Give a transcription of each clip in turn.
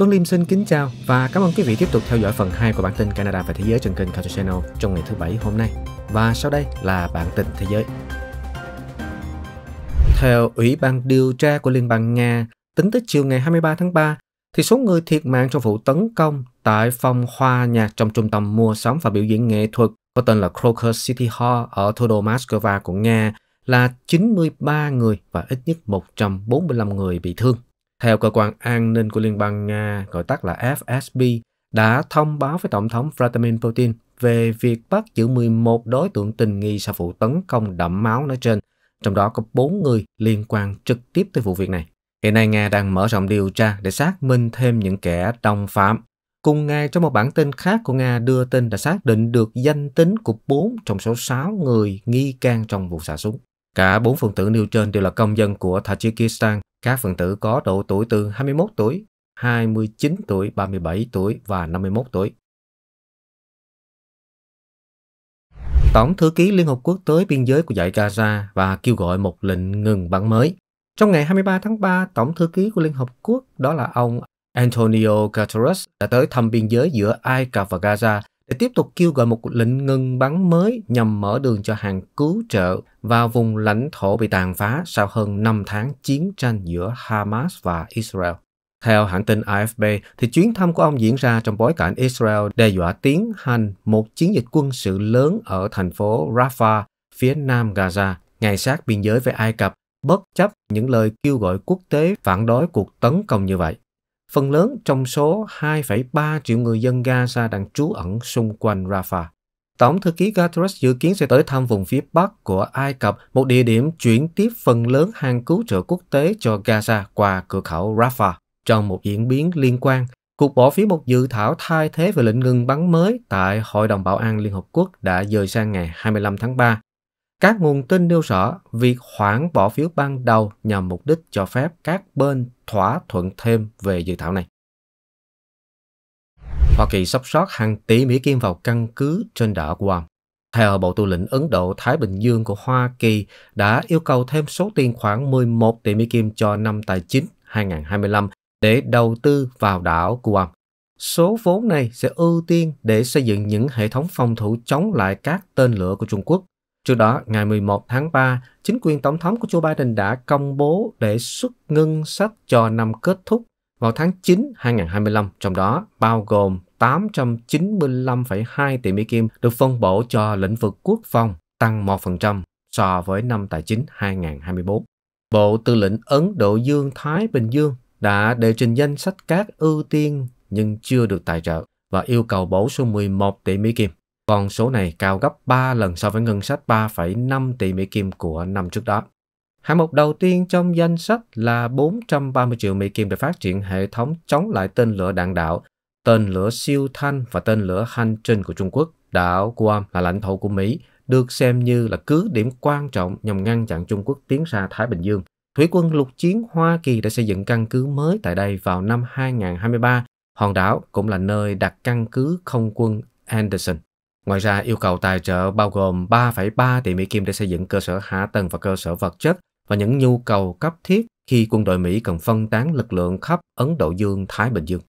Tuấn Liêm xin kính chào và cảm ơn quý vị tiếp tục theo dõi phần 2 của bản tin Canada và Thế giới trên kênh Culture Channel trong ngày thứ Bảy hôm nay. Và sau đây là bản tin thế giới. Theo Ủy ban điều tra của Liên bang Nga, tính tới chiều ngày 23 tháng 3, thì số người thiệt mạng trong vụ tấn công tại phòng hòa nhạc trong trung tâm mua sắm và biểu diễn nghệ thuật có tên là Kroger City Hall ở thủ đô Moscow của Nga là 93 người và ít nhất 145 người bị thương theo cơ quan an ninh của Liên bang Nga, gọi tắt là FSB, đã thông báo với Tổng thống Vladimir Putin về việc bắt giữ 11 đối tượng tình nghi sau vụ tấn công đẫm máu nói trên, trong đó có 4 người liên quan trực tiếp tới vụ việc này. Hiện nay Nga đang mở rộng điều tra để xác minh thêm những kẻ đồng phạm. Cùng ngày trong một bản tin khác của Nga đưa tin đã xác định được danh tính của 4 trong số 6 người nghi can trong vụ xả súng. Cả bốn phần tử nêu trên đều là công dân của Tajikistan. Các phần tử có độ tuổi từ 21 tuổi, 29 tuổi, 37 tuổi và 51 tuổi. Tổng thư ký Liên Hợp Quốc tới biên giới của giải Gaza và kêu gọi một lệnh ngừng bắn mới. Trong ngày 23 tháng 3, Tổng thư ký của Liên Hợp Quốc đó là ông Antonio Guterres đã tới thăm biên giới giữa Ai Cập và Gaza để tiếp tục kêu gọi một lệnh ngừng bắn mới nhằm mở đường cho hàng cứu trợ vào vùng lãnh thổ bị tàn phá sau hơn 5 tháng chiến tranh giữa Hamas và Israel. Theo hãng tin AFP, thì chuyến thăm của ông diễn ra trong bối cảnh Israel đe dọa tiến hành một chiến dịch quân sự lớn ở thành phố Rafah, phía nam Gaza, ngay sát biên giới với Ai Cập, bất chấp những lời kêu gọi quốc tế phản đối cuộc tấn công như vậy phần lớn trong số 2,3 triệu người dân Gaza đang trú ẩn xung quanh Rafah. Tổng thư ký Guterres dự kiến sẽ tới thăm vùng phía Bắc của Ai Cập, một địa điểm chuyển tiếp phần lớn hàng cứu trợ quốc tế cho Gaza qua cửa khẩu Rafah. Trong một diễn biến liên quan, cuộc bỏ phiếu một dự thảo thay thế về lệnh ngừng bắn mới tại Hội đồng Bảo an Liên Hợp Quốc đã dời sang ngày 25 tháng 3 các nguồn tin nêu rõ việc hoãn bỏ phiếu ban đầu nhằm mục đích cho phép các bên thỏa thuận thêm về dự thảo này. Hoa Kỳ sắp sót hàng tỷ Mỹ Kim vào căn cứ trên đảo Guam. Theo Bộ Tư lệnh Ấn Độ-Thái Bình Dương của Hoa Kỳ đã yêu cầu thêm số tiền khoảng 11 tỷ Mỹ Kim cho năm tài chính 2025 để đầu tư vào đảo Guam. Số vốn này sẽ ưu tiên để xây dựng những hệ thống phòng thủ chống lại các tên lửa của Trung Quốc Trước đó, ngày 11 tháng 3, chính quyền tổng thống của Joe Biden đã công bố đề xuất ngân sách cho năm kết thúc vào tháng 9 2025, trong đó bao gồm 895,2 tỷ Mỹ Kim được phân bổ cho lĩnh vực quốc phòng, tăng 1% so với năm tài chính 2024. Bộ Tư lệnh Ấn Độ Dương Thái Bình Dương đã đệ trình danh sách các ưu tiên nhưng chưa được tài trợ và yêu cầu bổ sung 11 tỷ Mỹ Kim còn số này cao gấp 3 lần so với ngân sách 3,5 tỷ Mỹ Kim của năm trước đó. Hạng mục đầu tiên trong danh sách là 430 triệu Mỹ Kim để phát triển hệ thống chống lại tên lửa đạn đạo, tên lửa siêu thanh và tên lửa hành trình của Trung Quốc. Đảo Guam là lãnh thổ của Mỹ, được xem như là cứ điểm quan trọng nhằm ngăn chặn Trung Quốc tiến ra Thái Bình Dương. Thủy quân lục chiến Hoa Kỳ đã xây dựng căn cứ mới tại đây vào năm 2023. Hòn đảo cũng là nơi đặt căn cứ không quân Anderson. Ngoài ra, yêu cầu tài trợ bao gồm 3,3 tỷ Mỹ Kim để xây dựng cơ sở hạ tầng và cơ sở vật chất và những nhu cầu cấp thiết khi quân đội Mỹ cần phân tán lực lượng khắp Ấn Độ Dương-Thái Bình Dương.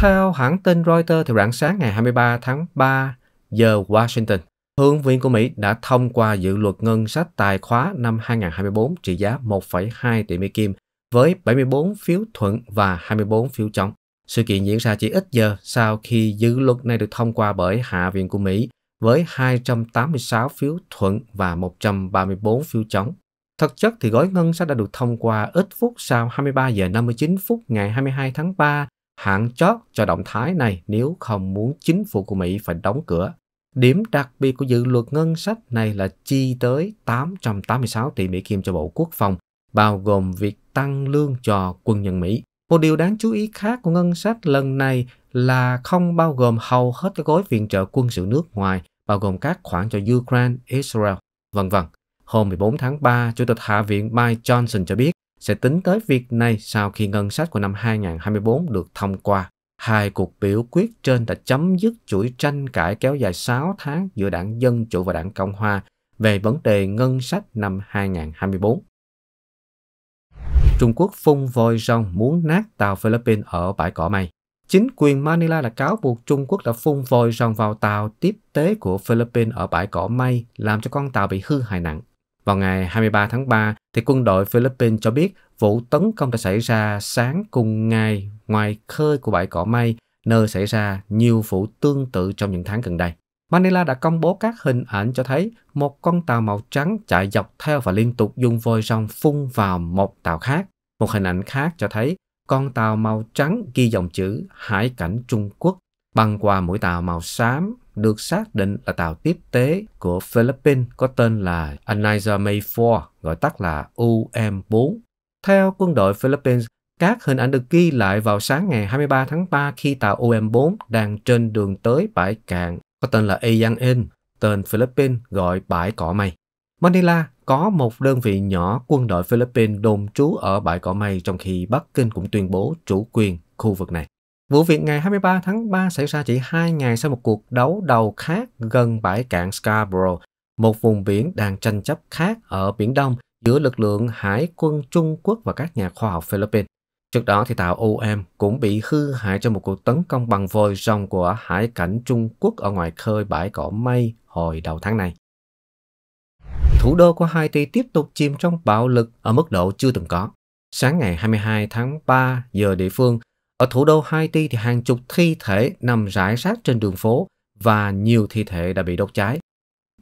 Theo hãng tin Reuters, thì rạng sáng ngày 23 tháng 3 giờ Washington, Thượng viện của Mỹ đã thông qua dự luật ngân sách tài khóa năm 2024 trị giá 1,2 tỷ Mỹ Kim với 74 phiếu thuận và 24 phiếu chống. Sự kiện diễn ra chỉ ít giờ sau khi dự luật này được thông qua bởi Hạ viện của Mỹ với 286 phiếu thuận và 134 phiếu chống. Thực chất thì gói ngân sách đã được thông qua ít phút sau 23 giờ 59 phút ngày 22 tháng 3, hạn chót cho động thái này nếu không muốn chính phủ của Mỹ phải đóng cửa. Điểm đặc biệt của dự luật ngân sách này là chi tới 886 tỷ Mỹ Kim cho Bộ Quốc phòng, bao gồm việc tăng lương cho quân nhân Mỹ. Một điều đáng chú ý khác của ngân sách lần này là không bao gồm hầu hết các gói viện trợ quân sự nước ngoài, bao gồm các khoản cho Ukraine, Israel, vân vân. Hôm 14 tháng 3, Chủ tịch Hạ viện Mike Johnson cho biết sẽ tính tới việc này sau khi ngân sách của năm 2024 được thông qua. Hai cuộc biểu quyết trên đã chấm dứt chuỗi tranh cãi kéo dài 6 tháng giữa đảng Dân Chủ và đảng Cộng Hòa về vấn đề ngân sách năm 2024. Trung Quốc phun vòi rồng muốn nát tàu Philippines ở bãi cỏ mây. Chính quyền Manila đã cáo buộc Trung Quốc đã phun vòi rồng vào tàu tiếp tế của Philippines ở bãi cỏ mây, làm cho con tàu bị hư hại nặng. Vào ngày 23 tháng 3, thì quân đội Philippines cho biết vụ tấn công đã xảy ra sáng cùng ngày ngoài khơi của bãi cỏ mây, nơi xảy ra nhiều vụ tương tự trong những tháng gần đây. Manila đã công bố các hình ảnh cho thấy một con tàu màu trắng chạy dọc theo và liên tục dùng vòi rồng phun vào một tàu khác. Một hình ảnh khác cho thấy con tàu màu trắng ghi dòng chữ Hải cảnh Trung Quốc băng qua mũi tàu màu xám được xác định là tàu tiếp tế của Philippines có tên là Aniza May 4, gọi tắt là UM4. Theo quân đội Philippines, các hình ảnh được ghi lại vào sáng ngày 23 tháng 3 khi tàu UM4 đang trên đường tới bãi cạn có tên là Ayang In, tên Philippines gọi bãi cỏ mây. Manila có một đơn vị nhỏ quân đội Philippines đồn trú ở bãi cỏ mây trong khi Bắc Kinh cũng tuyên bố chủ quyền khu vực này. Vụ việc ngày 23 tháng 3 xảy ra chỉ 2 ngày sau một cuộc đấu đầu khác gần bãi cạn Scarborough, một vùng biển đang tranh chấp khác ở Biển Đông giữa lực lượng hải quân Trung Quốc và các nhà khoa học Philippines. Trước đó thì tàu OM cũng bị hư hại trong một cuộc tấn công bằng vôi rồng của hải cảnh Trung Quốc ở ngoài khơi bãi cỏ mây hồi đầu tháng này thủ đô của Haiti tiếp tục chìm trong bạo lực ở mức độ chưa từng có. Sáng ngày 22 tháng 3 giờ địa phương, ở thủ đô Haiti thì hàng chục thi thể nằm rải rác trên đường phố và nhiều thi thể đã bị đốt cháy.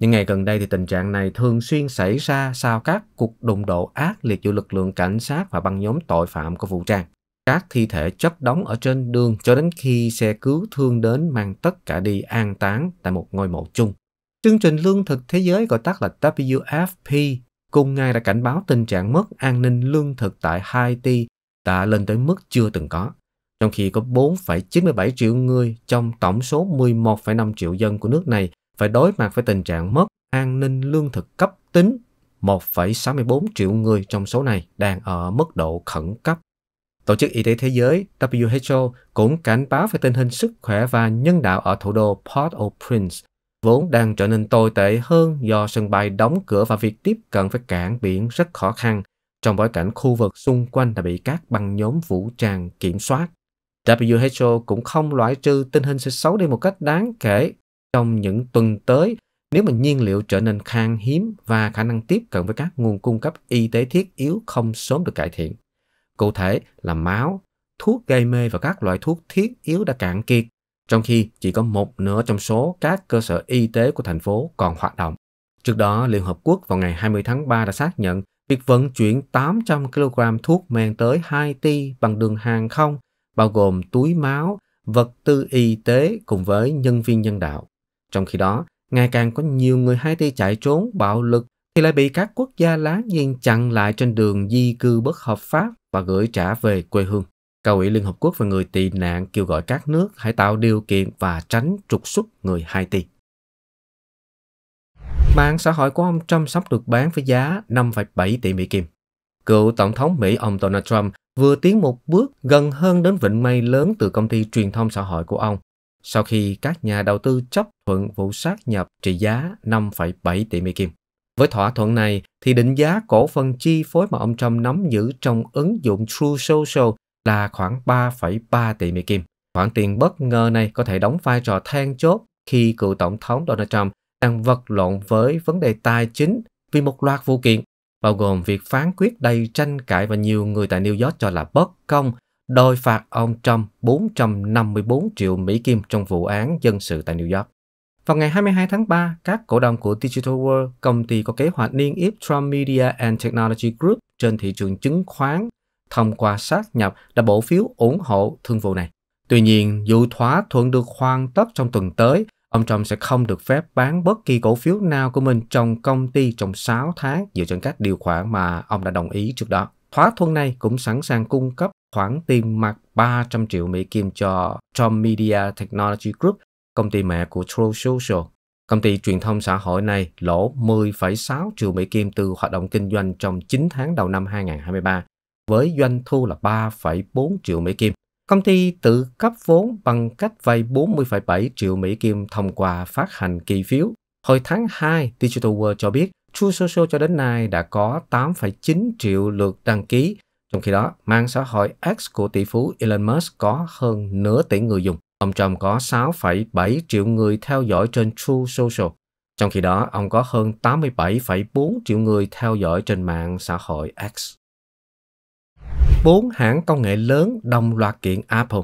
Những ngày gần đây thì tình trạng này thường xuyên xảy ra sau các cuộc đụng độ ác liệt giữa lực lượng cảnh sát và băng nhóm tội phạm có vũ trang. Các thi thể chất đóng ở trên đường cho đến khi xe cứu thương đến mang tất cả đi an táng tại một ngôi mộ chung. Chương trình lương thực thế giới gọi tắt là WFP cùng ngày đã cảnh báo tình trạng mất an ninh lương thực tại Haiti đã lên tới mức chưa từng có, trong khi có 4,97 triệu người trong tổng số 11,5 triệu dân của nước này phải đối mặt với tình trạng mất an ninh lương thực cấp tính 1,64 triệu người trong số này đang ở mức độ khẩn cấp. Tổ chức Y tế Thế giới WHO cũng cảnh báo về tình hình sức khỏe và nhân đạo ở thủ đô Port-au-Prince vốn đang trở nên tồi tệ hơn do sân bay đóng cửa và việc tiếp cận với cảng biển rất khó khăn trong bối cảnh khu vực xung quanh đã bị các băng nhóm vũ trang kiểm soát. WHO cũng không loại trừ tình hình sẽ xấu đi một cách đáng kể trong những tuần tới nếu mà nhiên liệu trở nên khan hiếm và khả năng tiếp cận với các nguồn cung cấp y tế thiết yếu không sớm được cải thiện. Cụ thể là máu, thuốc gây mê và các loại thuốc thiết yếu đã cạn kiệt trong khi chỉ có một nửa trong số các cơ sở y tế của thành phố còn hoạt động. Trước đó, Liên Hợp Quốc vào ngày 20 tháng 3 đã xác nhận việc vận chuyển 800 kg thuốc men tới Haiti bằng đường hàng không, bao gồm túi máu, vật tư y tế cùng với nhân viên nhân đạo. Trong khi đó, ngày càng có nhiều người Haiti chạy trốn bạo lực thì lại bị các quốc gia láng giềng chặn lại trên đường di cư bất hợp pháp và gửi trả về quê hương. Cầu ủy Liên Hợp Quốc về người tị nạn kêu gọi các nước hãy tạo điều kiện và tránh trục xuất người Haiti. Mạng xã hội của ông Trump sắp được bán với giá 5,7 tỷ Mỹ Kim. Cựu Tổng thống Mỹ ông Donald Trump vừa tiến một bước gần hơn đến vịnh mây lớn từ công ty truyền thông xã hội của ông sau khi các nhà đầu tư chấp thuận vụ sát nhập trị giá 5,7 tỷ Mỹ Kim. Với thỏa thuận này thì định giá cổ phần chi phối mà ông Trump nắm giữ trong ứng dụng True Social là khoảng 3,3 tỷ Mỹ Kim. Khoản tiền bất ngờ này có thể đóng vai trò then chốt khi cựu tổng thống Donald Trump đang vật lộn với vấn đề tài chính vì một loạt vụ kiện, bao gồm việc phán quyết đầy tranh cãi và nhiều người tại New York cho là bất công đòi phạt ông Trump 454 triệu Mỹ Kim trong vụ án dân sự tại New York. Vào ngày 22 tháng 3, các cổ đông của Digital World, công ty có kế hoạch niêm yết Trump Media and Technology Group trên thị trường chứng khoán thông qua sát nhập đã bỏ phiếu ủng hộ thương vụ này. Tuy nhiên, dù thỏa thuận được hoàn tất trong tuần tới, ông Trump sẽ không được phép bán bất kỳ cổ phiếu nào của mình trong công ty trong 6 tháng dựa trên các điều khoản mà ông đã đồng ý trước đó. Thỏa thuận này cũng sẵn sàng cung cấp khoản tiền mặt 300 triệu Mỹ Kim cho Trump Media Technology Group, công ty mẹ của True Social. Công ty truyền thông xã hội này lỗ 10,6 triệu Mỹ Kim từ hoạt động kinh doanh trong 9 tháng đầu năm 2023 với doanh thu là 3,4 triệu Mỹ Kim. Công ty tự cấp vốn bằng cách vay 40,7 triệu Mỹ Kim thông qua phát hành kỳ phiếu. Hồi tháng 2, Digital World cho biết True Social cho đến nay đã có 8,9 triệu lượt đăng ký. Trong khi đó, mạng xã hội X của tỷ phú Elon Musk có hơn nửa tỷ người dùng. Ông Trump có 6,7 triệu người theo dõi trên True Social. Trong khi đó, ông có hơn 87,4 triệu người theo dõi trên mạng xã hội X bốn hãng công nghệ lớn đồng loạt kiện Apple.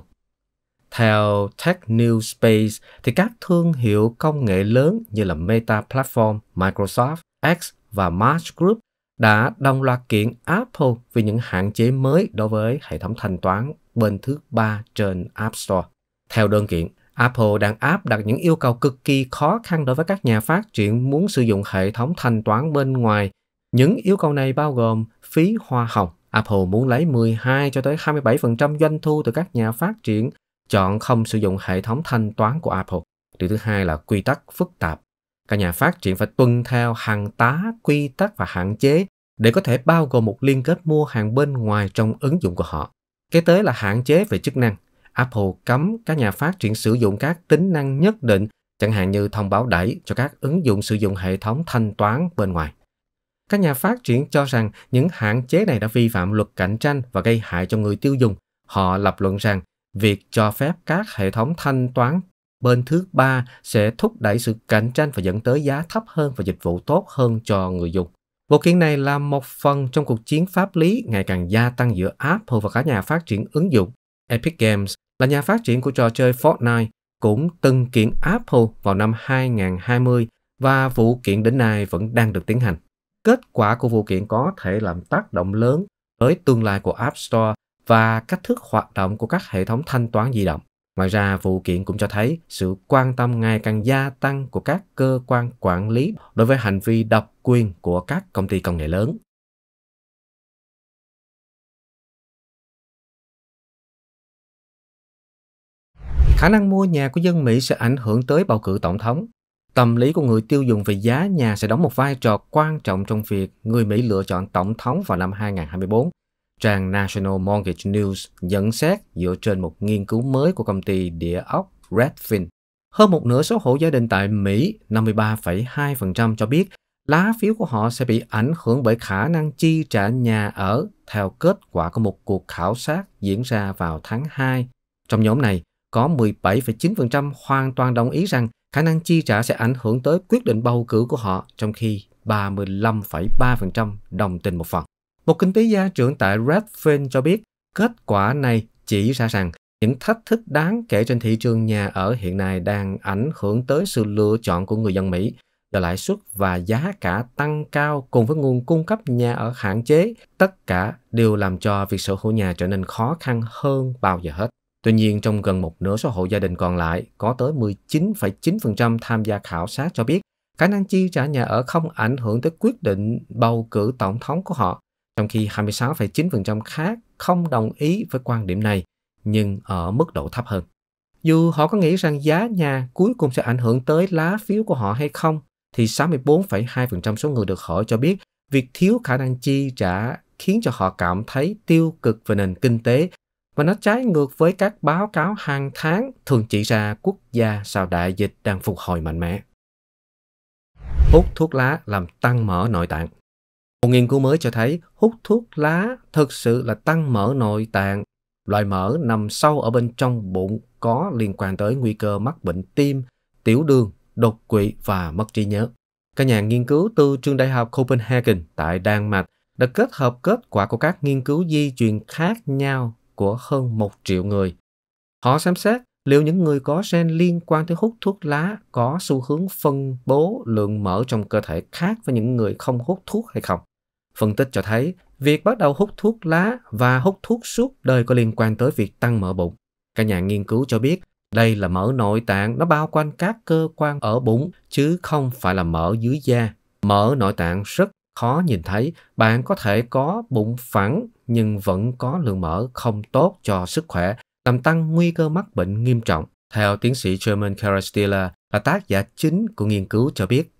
Theo Tech News Space thì các thương hiệu công nghệ lớn như là Meta Platform, Microsoft, X và March Group đã đồng loạt kiện Apple vì những hạn chế mới đối với hệ thống thanh toán bên thứ ba trên App Store. Theo đơn kiện, Apple đang áp đặt những yêu cầu cực kỳ khó khăn đối với các nhà phát triển muốn sử dụng hệ thống thanh toán bên ngoài. Những yêu cầu này bao gồm phí hoa hồng Apple muốn lấy 12 cho tới 27% doanh thu từ các nhà phát triển chọn không sử dụng hệ thống thanh toán của Apple. Điều thứ hai là quy tắc phức tạp. Các nhà phát triển phải tuân theo hàng tá, quy tắc và hạn chế để có thể bao gồm một liên kết mua hàng bên ngoài trong ứng dụng của họ. Kế tới là hạn chế về chức năng. Apple cấm các nhà phát triển sử dụng các tính năng nhất định, chẳng hạn như thông báo đẩy cho các ứng dụng sử dụng hệ thống thanh toán bên ngoài. Các nhà phát triển cho rằng những hạn chế này đã vi phạm luật cạnh tranh và gây hại cho người tiêu dùng. Họ lập luận rằng việc cho phép các hệ thống thanh toán bên thứ ba sẽ thúc đẩy sự cạnh tranh và dẫn tới giá thấp hơn và dịch vụ tốt hơn cho người dùng. Vụ kiện này là một phần trong cuộc chiến pháp lý ngày càng gia tăng giữa Apple và các nhà phát triển ứng dụng. Epic Games là nhà phát triển của trò chơi Fortnite cũng từng kiện Apple vào năm 2020 và vụ kiện đến nay vẫn đang được tiến hành kết quả của vụ kiện có thể làm tác động lớn tới tương lai của App Store và cách thức hoạt động của các hệ thống thanh toán di động. Ngoài ra, vụ kiện cũng cho thấy sự quan tâm ngày càng gia tăng của các cơ quan quản lý đối với hành vi độc quyền của các công ty công nghệ lớn. Khả năng mua nhà của dân Mỹ sẽ ảnh hưởng tới bầu cử tổng thống. Tâm lý của người tiêu dùng về giá nhà sẽ đóng một vai trò quan trọng trong việc người Mỹ lựa chọn tổng thống vào năm 2024. Trang National Mortgage News nhận xét dựa trên một nghiên cứu mới của công ty địa ốc Redfin. Hơn một nửa số hộ gia đình tại Mỹ, 53,2% cho biết lá phiếu của họ sẽ bị ảnh hưởng bởi khả năng chi trả nhà ở theo kết quả của một cuộc khảo sát diễn ra vào tháng 2. Trong nhóm này, có 17,9% hoàn toàn đồng ý rằng khả năng chi trả sẽ ảnh hưởng tới quyết định bầu cử của họ trong khi 35,3% đồng tình một phần. Một kinh tế gia trưởng tại Redfin cho biết kết quả này chỉ ra rằng những thách thức đáng kể trên thị trường nhà ở hiện nay đang ảnh hưởng tới sự lựa chọn của người dân Mỹ là lãi suất và giá cả tăng cao cùng với nguồn cung cấp nhà ở hạn chế, tất cả đều làm cho việc sở hữu nhà trở nên khó khăn hơn bao giờ hết. Tuy nhiên, trong gần một nửa số hộ gia đình còn lại, có tới 19,9% tham gia khảo sát cho biết khả năng chi trả nhà ở không ảnh hưởng tới quyết định bầu cử tổng thống của họ, trong khi 26,9% khác không đồng ý với quan điểm này, nhưng ở mức độ thấp hơn. Dù họ có nghĩ rằng giá nhà cuối cùng sẽ ảnh hưởng tới lá phiếu của họ hay không, thì 64,2% số người được hỏi cho biết việc thiếu khả năng chi trả khiến cho họ cảm thấy tiêu cực về nền kinh tế và nó trái ngược với các báo cáo hàng tháng thường chỉ ra quốc gia sau đại dịch đang phục hồi mạnh mẽ. Hút thuốc lá làm tăng mỡ nội tạng. Một nghiên cứu mới cho thấy hút thuốc lá thực sự là tăng mỡ nội tạng. Loại mỡ nằm sâu ở bên trong bụng có liên quan tới nguy cơ mắc bệnh tim, tiểu đường, đột quỵ và mất trí nhớ. Các nhà nghiên cứu từ trường đại học Copenhagen tại Đan Mạch đã kết hợp kết quả của các nghiên cứu di truyền khác nhau của hơn một triệu người. Họ xem xét liệu những người có gen liên quan tới hút thuốc lá có xu hướng phân bố lượng mỡ trong cơ thể khác với những người không hút thuốc hay không. Phân tích cho thấy, việc bắt đầu hút thuốc lá và hút thuốc suốt đời có liên quan tới việc tăng mỡ bụng. Các nhà nghiên cứu cho biết, đây là mỡ nội tạng nó bao quanh các cơ quan ở bụng chứ không phải là mỡ dưới da. Mỡ nội tạng rất khó nhìn thấy, bạn có thể có bụng phẳng nhưng vẫn có lượng mỡ không tốt cho sức khỏe, làm tăng nguy cơ mắc bệnh nghiêm trọng. Theo tiến sĩ German Carastilla, là tác giả chính của nghiên cứu cho biết,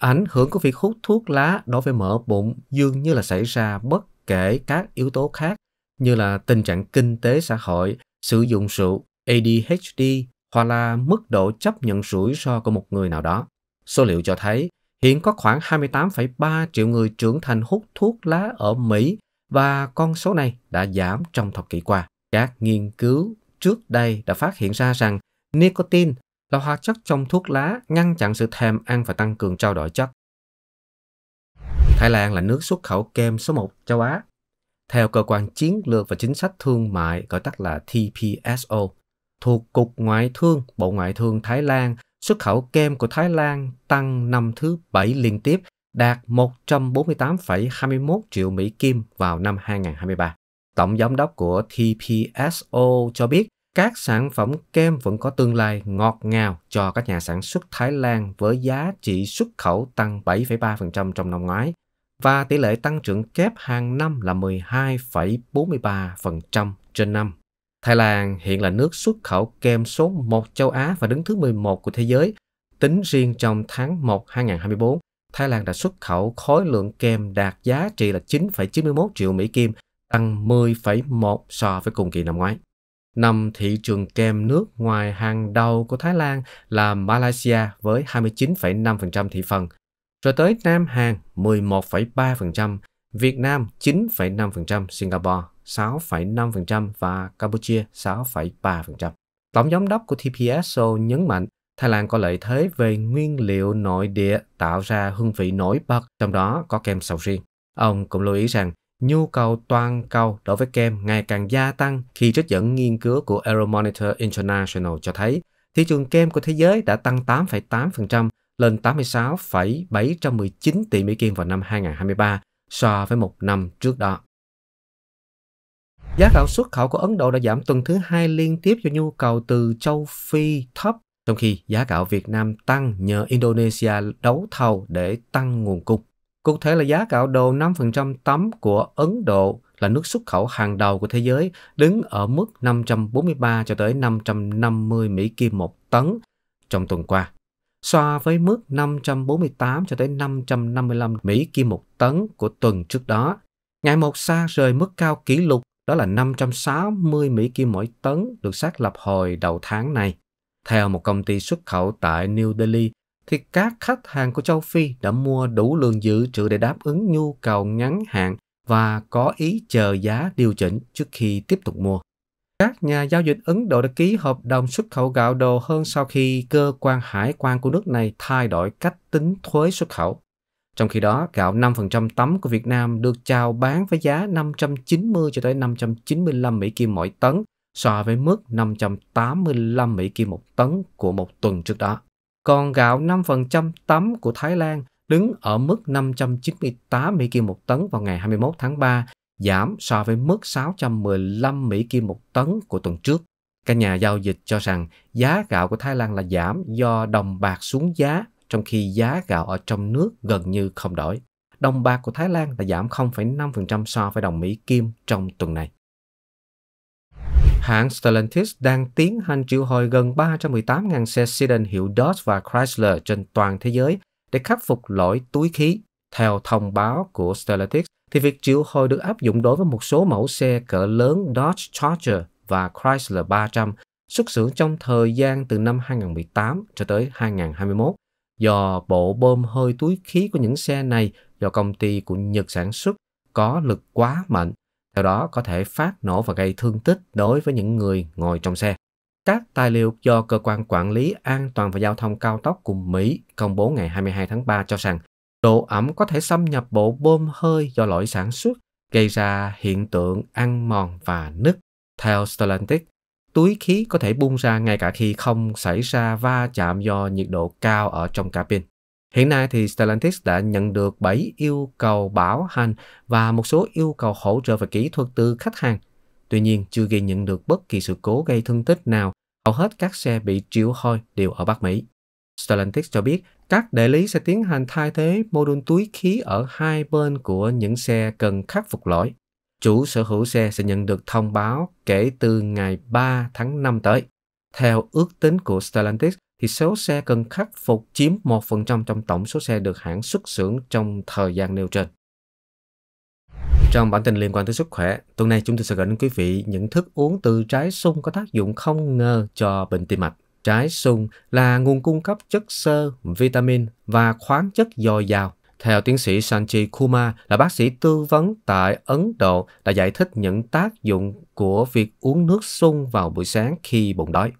ảnh hưởng của việc hút thuốc lá đối với mỡ bụng dường như là xảy ra bất kể các yếu tố khác như là tình trạng kinh tế xã hội, sử dụng rượu, ADHD hoặc là mức độ chấp nhận rủi ro của một người nào đó. Số liệu cho thấy hiện có khoảng 28,3 triệu người trưởng thành hút thuốc lá ở Mỹ và con số này đã giảm trong thập kỷ qua. Các nghiên cứu trước đây đã phát hiện ra rằng nicotine là hoạt chất trong thuốc lá ngăn chặn sự thèm ăn và tăng cường trao đổi chất. Thái Lan là nước xuất khẩu kem số 1 châu Á. Theo Cơ quan Chiến lược và Chính sách Thương mại, gọi tắt là TPSO, thuộc Cục Ngoại thương Bộ Ngoại thương Thái Lan, xuất khẩu kem của Thái Lan tăng năm thứ bảy liên tiếp đạt 148,21 triệu Mỹ Kim vào năm 2023. Tổng giám đốc của TPSO cho biết các sản phẩm kem vẫn có tương lai ngọt ngào cho các nhà sản xuất Thái Lan với giá trị xuất khẩu tăng 7,3% trong năm ngoái và tỷ lệ tăng trưởng kép hàng năm là 12,43% trên năm. Thái Lan hiện là nước xuất khẩu kem số 1 châu Á và đứng thứ 11 của thế giới tính riêng trong tháng 1 2024 Thái Lan đã xuất khẩu khối lượng kem đạt giá trị là 9,91 triệu Mỹ Kim, tăng 10,1 so với cùng kỳ năm ngoái. Năm thị trường kem nước ngoài hàng đầu của Thái Lan là Malaysia với 29,5% thị phần, rồi tới Nam Hàn 11,3%, Việt Nam 9,5%, Singapore 6,5% và Campuchia 6,3%. Tổng giám đốc của TPSO nhấn mạnh Thái Lan có lợi thế về nguyên liệu nội địa tạo ra hương vị nổi bật, trong đó có kem sầu riêng. Ông cũng lưu ý rằng nhu cầu toàn cầu đối với kem ngày càng gia tăng khi trích dẫn nghiên cứu của Aeromonitor International cho thấy thị trường kem của thế giới đã tăng 8,8% lên 86,719 tỷ Mỹ Kim vào năm 2023 so với một năm trước đó. Giá gạo xuất khẩu của Ấn Độ đã giảm tuần thứ hai liên tiếp do nhu cầu từ châu Phi thấp trong khi giá gạo Việt Nam tăng nhờ Indonesia đấu thầu để tăng nguồn cung. Cụ thể là giá gạo đồ 5% tấm của Ấn Độ là nước xuất khẩu hàng đầu của thế giới, đứng ở mức 543 cho tới 550 Mỹ kim một tấn trong tuần qua, so với mức 548 cho tới 555 Mỹ kim một tấn của tuần trước đó. Ngày một xa rời mức cao kỷ lục đó là 560 Mỹ kim mỗi tấn được xác lập hồi đầu tháng này. Theo một công ty xuất khẩu tại New Delhi, thì các khách hàng của châu Phi đã mua đủ lượng dự trữ để đáp ứng nhu cầu ngắn hạn và có ý chờ giá điều chỉnh trước khi tiếp tục mua. Các nhà giao dịch Ấn Độ đã ký hợp đồng xuất khẩu gạo đồ hơn sau khi cơ quan hải quan của nước này thay đổi cách tính thuế xuất khẩu. Trong khi đó, gạo 5% tấm của Việt Nam được chào bán với giá 590 cho tới 595 Mỹ kim mỗi tấn, so với mức 585 Mỹ Kim một tấn của một tuần trước đó. Còn gạo 5% tấm của Thái Lan đứng ở mức 598 Mỹ Kim một tấn vào ngày 21 tháng 3, giảm so với mức 615 Mỹ Kim một tấn của tuần trước. Các nhà giao dịch cho rằng giá gạo của Thái Lan là giảm do đồng bạc xuống giá, trong khi giá gạo ở trong nước gần như không đổi. Đồng bạc của Thái Lan là giảm 0,5% so với đồng Mỹ Kim trong tuần này. Hãng Stellantis đang tiến hành triệu hồi gần 318.000 xe sedan hiệu Dodge và Chrysler trên toàn thế giới để khắc phục lỗi túi khí. Theo thông báo của Stellantis, thì việc triệu hồi được áp dụng đối với một số mẫu xe cỡ lớn Dodge Charger và Chrysler 300 xuất xưởng trong thời gian từ năm 2018 cho tới 2021. Do bộ bơm hơi túi khí của những xe này do công ty của Nhật sản xuất có lực quá mạnh theo đó có thể phát nổ và gây thương tích đối với những người ngồi trong xe. Các tài liệu do Cơ quan Quản lý An toàn và Giao thông Cao tốc của Mỹ công bố ngày 22 tháng 3 cho rằng độ ẩm có thể xâm nhập bộ bơm hơi do lỗi sản xuất, gây ra hiện tượng ăn mòn và nứt. Theo Stellantis, túi khí có thể bung ra ngay cả khi không xảy ra va chạm do nhiệt độ cao ở trong cabin. Hiện nay thì Stellantis đã nhận được 7 yêu cầu bảo hành và một số yêu cầu hỗ trợ về kỹ thuật từ khách hàng. Tuy nhiên, chưa ghi nhận được bất kỳ sự cố gây thương tích nào. Hầu hết các xe bị triệu hồi đều ở Bắc Mỹ. Stellantis cho biết các đại lý sẽ tiến hành thay thế mô đun túi khí ở hai bên của những xe cần khắc phục lỗi. Chủ sở hữu xe sẽ nhận được thông báo kể từ ngày 3 tháng 5 tới. Theo ước tính của Stellantis, thì số xe cần khắc phục chiếm 1% trong tổng số xe được hãng xuất xưởng trong thời gian nêu trên. Trong bản tin liên quan tới sức khỏe, tuần này chúng tôi sẽ gửi đến quý vị những thức uống từ trái sung có tác dụng không ngờ cho bệnh tim mạch. Trái sung là nguồn cung cấp chất xơ, vitamin và khoáng chất dồi dào. Theo tiến sĩ Sanchi Kumar là bác sĩ tư vấn tại Ấn Độ đã giải thích những tác dụng của việc uống nước sung vào buổi sáng khi bụng đói.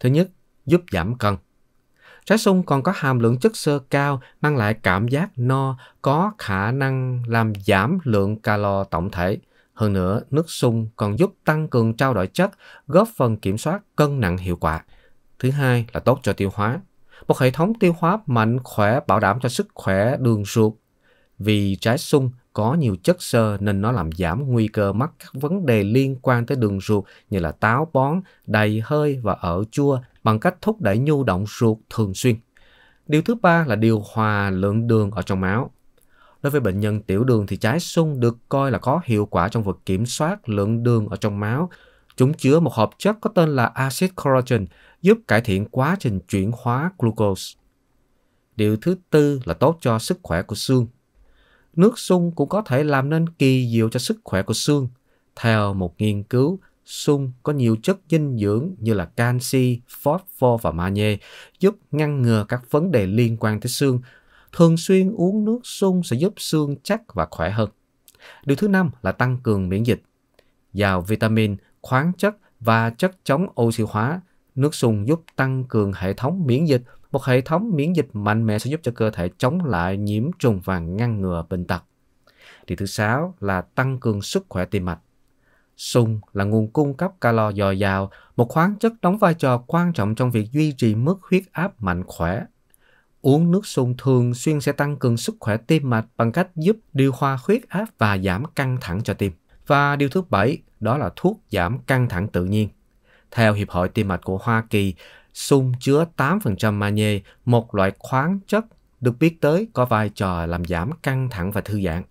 Thứ nhất, giúp giảm cân. Trái sung còn có hàm lượng chất xơ cao mang lại cảm giác no có khả năng làm giảm lượng calo tổng thể. Hơn nữa, nước sung còn giúp tăng cường trao đổi chất, góp phần kiểm soát cân nặng hiệu quả. Thứ hai là tốt cho tiêu hóa. Một hệ thống tiêu hóa mạnh khỏe bảo đảm cho sức khỏe đường ruột. Vì trái sung có nhiều chất xơ nên nó làm giảm nguy cơ mắc các vấn đề liên quan tới đường ruột như là táo bón, đầy hơi và ở chua bằng cách thúc đẩy nhu động ruột thường xuyên. Điều thứ ba là điều hòa lượng đường ở trong máu. Đối với bệnh nhân tiểu đường thì trái sung được coi là có hiệu quả trong việc kiểm soát lượng đường ở trong máu. Chúng chứa một hợp chất có tên là axit collagen giúp cải thiện quá trình chuyển hóa glucose. Điều thứ tư là tốt cho sức khỏe của xương nước sung cũng có thể làm nên kỳ diệu cho sức khỏe của xương. Theo một nghiên cứu, sung có nhiều chất dinh dưỡng như là canxi, phosphor và magie giúp ngăn ngừa các vấn đề liên quan tới xương. Thường xuyên uống nước sung sẽ giúp xương chắc và khỏe hơn. Điều thứ năm là tăng cường miễn dịch. Giàu vitamin, khoáng chất và chất chống oxy hóa, nước sung giúp tăng cường hệ thống miễn dịch một hệ thống miễn dịch mạnh mẽ sẽ giúp cho cơ thể chống lại nhiễm trùng và ngăn ngừa bệnh tật. Điều thứ sáu là tăng cường sức khỏe tim mạch. Sung là nguồn cung cấp calo dồi dào, một khoáng chất đóng vai trò quan trọng trong việc duy trì mức huyết áp mạnh khỏe. Uống nước sung thường xuyên sẽ tăng cường sức khỏe tim mạch bằng cách giúp điều hòa huyết áp và giảm căng thẳng cho tim. Và điều thứ bảy đó là thuốc giảm căng thẳng tự nhiên. Theo Hiệp hội Tim mạch của Hoa Kỳ, sung chứa 8% magie, một loại khoáng chất được biết tới có vai trò làm giảm căng thẳng và thư giãn.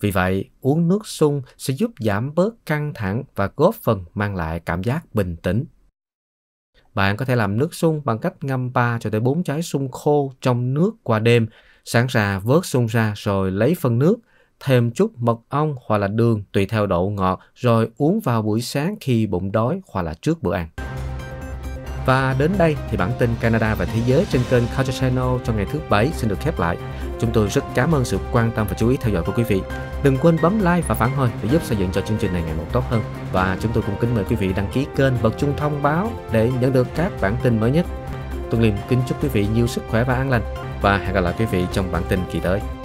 Vì vậy, uống nước sung sẽ giúp giảm bớt căng thẳng và góp phần mang lại cảm giác bình tĩnh. Bạn có thể làm nước sung bằng cách ngâm 3 cho tới 4 trái sung khô trong nước qua đêm, sáng ra vớt sung ra rồi lấy phần nước, thêm chút mật ong hoặc là đường tùy theo độ ngọt rồi uống vào buổi sáng khi bụng đói hoặc là trước bữa ăn. Và đến đây thì bản tin Canada và Thế giới trên kênh Culture Channel trong ngày thứ Bảy xin được khép lại. Chúng tôi rất cảm ơn sự quan tâm và chú ý theo dõi của quý vị. Đừng quên bấm like và phản hồi để giúp xây dựng cho chương trình này ngày một tốt hơn. Và chúng tôi cũng kính mời quý vị đăng ký kênh bật chuông thông báo để nhận được các bản tin mới nhất. Tuần Liêm kính chúc quý vị nhiều sức khỏe và an lành và hẹn gặp lại quý vị trong bản tin kỳ tới.